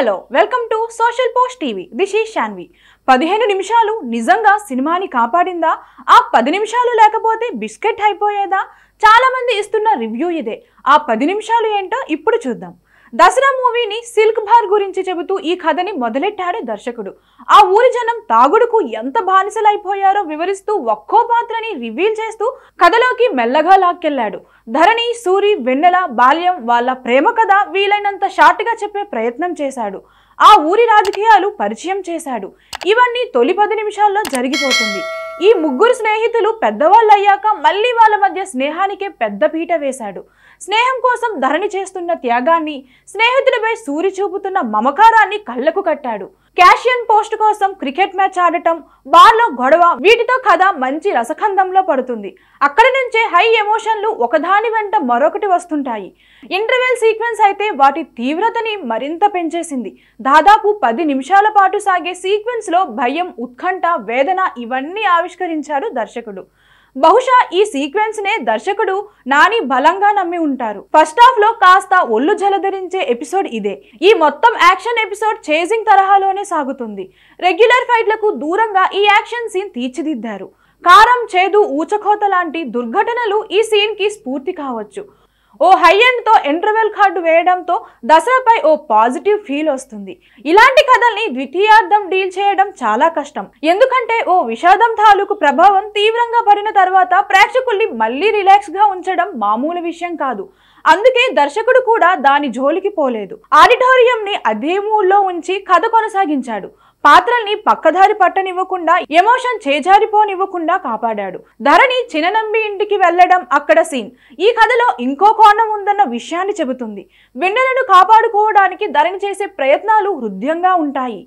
hello welcome to social post TV this దిశి శాన్వి పదిహేను నిమిషాలు నిజంగా సినిమాని కాపాడిందా ఆ పది నిమిషాలు లేకపోతే బిస్కెట్ అయిపోయేదా చాలామంది ఇస్తున్న రివ్యూ ఇదే ఆ పది నిమిషాలు ఏంటో ఇప్పుడు చూద్దాం దసరా మూవీని సిల్క్ బార్ గురించి చెబుతూ ఈ కథని మొదలెట్టాడు దర్శకుడు ఆ ఊరి జనం తాగుడుకు ఎంత బానిసలైపోయారో వివరిస్తూ ఒక్కో పాత్రని రివీల్ చేస్తూ కథలోకి మెల్లగా లాక్కెళ్లాడు ధరణి సూరి వెన్నెల బాల్యం వాళ్ళ ప్రేమ కథ వీలైనంత షార్ట్గా చెప్పే ప్రయత్నం చేశాడు ఆ ఊరి రాజకీయాలు పరిచయం చేశాడు ఇవన్నీ తొలి పది నిమిషాల్లో జరిగిపోతుంది ఈ ముగ్గురు స్నేహితులు పెద్దవాళ్ళు అయ్యాక మళ్ళీ వాళ్ళ మధ్య స్నేహానికే పీట వేశాడు స్నేహం కోసం ధరణి చేస్తున్న త్యాగాన్ని స్నేహితులపై సూరి చూపుతున్న మమకారాన్ని కళ్లకు కట్టాడు క్యాషియన్ పోస్ట్ కోసం క్రికెట్ మ్యాచ్ ఆడటం బార్లో గొడవ వీటితో కథ మంచి రసఖందంలో పడుతుంది అక్కడి నుంచే హై ఎమోషన్లు ఒకదాని వెంట మరొకటి వస్తుంటాయి ఇంటర్వెల్ సీక్వెన్స్ అయితే వాటి తీవ్రతని మరింత పెంచేసింది దాదాపు పది నిమిషాల పాటు సాగే సీక్వెన్స్లో భయం ఉత్కంఠ వేదన ఇవన్నీ ఆవిష్కరించారు దర్శకుడు బహుశా ఈ సీక్వెన్స్ నే దర్శకుడు నాని బలంగా నమ్మి ఉంటారు ఫస్ట్ హాఫ్ లో కాస్త ఒళ్ళు జలధరించే ఎపిసోడ్ ఇదే ఈ మొత్తం యాక్షన్ ఎపిసోడ్ చేజింగ్ తరహాలోనే సాగుతుంది రెగ్యులర్ ఫైట్లకు దూరంగా ఈ యాక్షన్ సీన్ తీర్చిదిద్దారు కారం చేదు ఊచకోత లాంటి దుర్ఘటనలు ఈ సీన్ కి స్ఫూర్తి కావచ్చు ఓ హై ఎండ్తో ఇంటర్వెల్ కార్డు వేయడంతో దసరాపై ఓ పాజిటివ్ ఫీల్ వస్తుంది ఇలాంటి కథల్ని ద్వితీయార్థం డీల్ చేయడం చాలా కష్టం ఎందుకంటే ఓ విషాదం తాలూకు ప్రభావం తీవ్రంగా పడిన తర్వాత ప్రేక్షకుల్ని మళ్ళీ రిలాక్స్గా ఉంచడం మామూలు విషయం కాదు అందుకే దర్శకుడు కూడా దాని జోలికి పోలేదు ఆడిటోరియంని అదే మూడ్లో ఉంచి కథ కొనసాగించాడు పాత్రల్ని పక్కదారి పట్టనివ్వకుండా ఎమోషన్ చేజారిపోనివ్వకుండా కాపాడాడు ధరణి చిననంబి ఇంటికి వెళ్లడం అక్కడ సీన్ ఈ కథలో ఇంకో కోణం ఉందన్న విషయాన్ని చెబుతుంది వెన్నెలను కాపాడుకోవడానికి ధరణి చేసే ప్రయత్నాలు హృదయంగా ఉంటాయి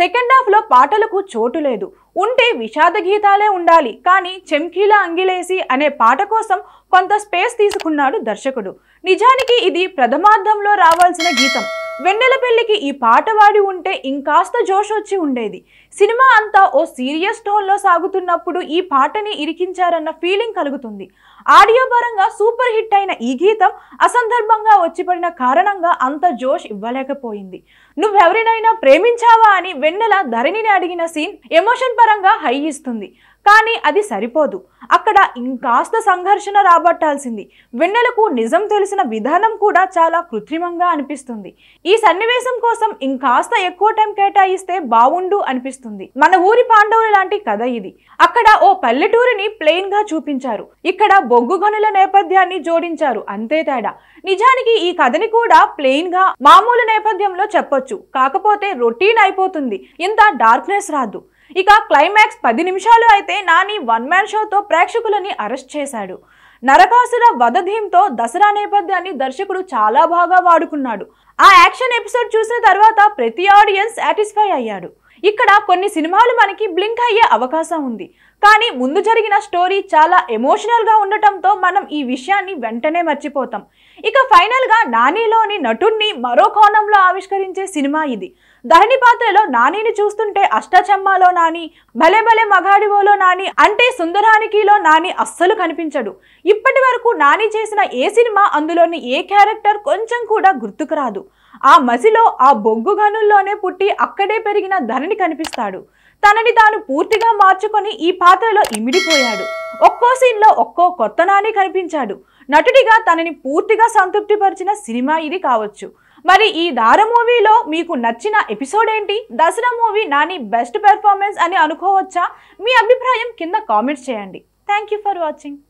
సెకండ్ హాఫ్లో పాటలకు చోటు లేదు ఉంటే విషాద గీతాలే ఉండాలి కానీ చెంకీల అంగిలేసి అనే పాట కోసం కొంత స్పేస్ తీసుకున్నాడు దర్శకుడు నిజానికి ఇది ప్రథమార్థంలో రావాల్సిన గీతం వెన్నెల పెళ్లికి ఈ పాట వాడి ఉంటే ఇంకాస్త జోష్ వచ్చి ఉండేది సినిమా అంతా ఓ సీరియస్ టోన్లో సాగుతున్నప్పుడు ఈ పాటని ఇరికించారన్న ఫీలింగ్ కలుగుతుంది ఆడియో పరంగా సూపర్ హిట్ అయిన ఈ గీతం అసందర్భంగా వచ్చిపడిన కారణంగా అంత జోష్ ఇవ్వలేకపోయింది నువ్వెవరినైనా ప్రేమించావా అని వెన్నెల ధరణిని అడిగిన సీన్ ఎమోషన్ పరంగా హై ఇస్తుంది కానీ అది సరిపోదు అక్కడ ఇంకాస్త సంఘర్షణ రాబట్టాల్సింది వెన్నెలకు నిజం తెలిసిన విధానం కూడా చాలా కృత్రిమంగా అనిపిస్తుంది ఈ సన్నివేశం కోసం ఇంకాస్త ఎక్కువ టైం కేటాయిస్తే బావుండు అనిపిస్తుంది మన ఊరి పాండవులు లాంటి కథ ఇది అక్కడ ఓ పల్లెటూరిని ప్లెయిన్ గా చూపించారు ఇక్కడ బొగ్గు గనుల నేపథ్యాన్ని జోడించారు అంతే తేడా నిజానికి ఈ కథని కూడా ప్లెయిన్ గా మామూలు నేపథ్యంలో చెప్పొచ్చు కాకపోతే రొటీన్ అయిపోతుంది ఇంత డార్క్నెస్ రాదు ఇక క్లైమాక్స్ పది నిమిషాలు అయితే నాని వన్ మ్యాన్ షోతో ప్రేక్షకులని అరెస్ట్ చేశాడు నరకాసుర వధ థీమ్తో దసరా నేపథ్యాన్ని దర్శకుడు చాలా బాగా వాడుకున్నాడు ఆ యాక్షన్ ఎపిసోడ్ చూసిన తర్వాత ప్రతి ఆడియన్స్ సాటిస్ఫై అయ్యాడు ఇక్కడ కొన్ని సినిమాలు మనకి బ్లింక్ అయ్యే అవకాశం ఉంది కానీ ముందు జరిగిన స్టోరీ చాలా ఎమోషనల్గా ఉండటంతో మనం ఈ విషయాన్ని వెంటనే మర్చిపోతాం ఇక ఫైనల్గా నానిలోని నటుణ్ణి మరో కోణంలో ఆవిష్కరించే సినిమా ఇది ధరణి పాత్రలో నానిని చూస్తుంటే అష్టచమ్మాలో నాని భలే భలే మగాడివోలో నాని అంటే సుందరానికిలో నాని అస్సలు కనిపించడు ఇప్పటి వరకు నాని చేసిన ఏ సినిమా అందులోని ఏ క్యారెక్టర్ కొంచెం కూడా గుర్తుకు రాదు ఆ మసిలో ఆ బొగ్గు గనుల్లోనే పుట్టి అక్కడే పెరిగిన ధరణి కనిపిస్తాడు తనని తాను పూర్తిగా మార్చుకొని ఈ పాత్రలో ఇమిడిపోయాడు ఒక్కో సీన్లో ఒక్కో కొత్త నాని కనిపించాడు నటుడిగా తనని పూర్తిగా సంతృప్తిపరిచిన సినిమా ఇది కావచ్చు మరి ఈ దార మూవీలో మీకు నచ్చిన ఎపిసోడ్ ఏంటి Dasara movie Nani best performance అని అనుకోవచ్చా మీ అభిప్రాయం కింద కామెంట్స్ చేయండి థ్యాంక్ ఫర్ వాచింగ్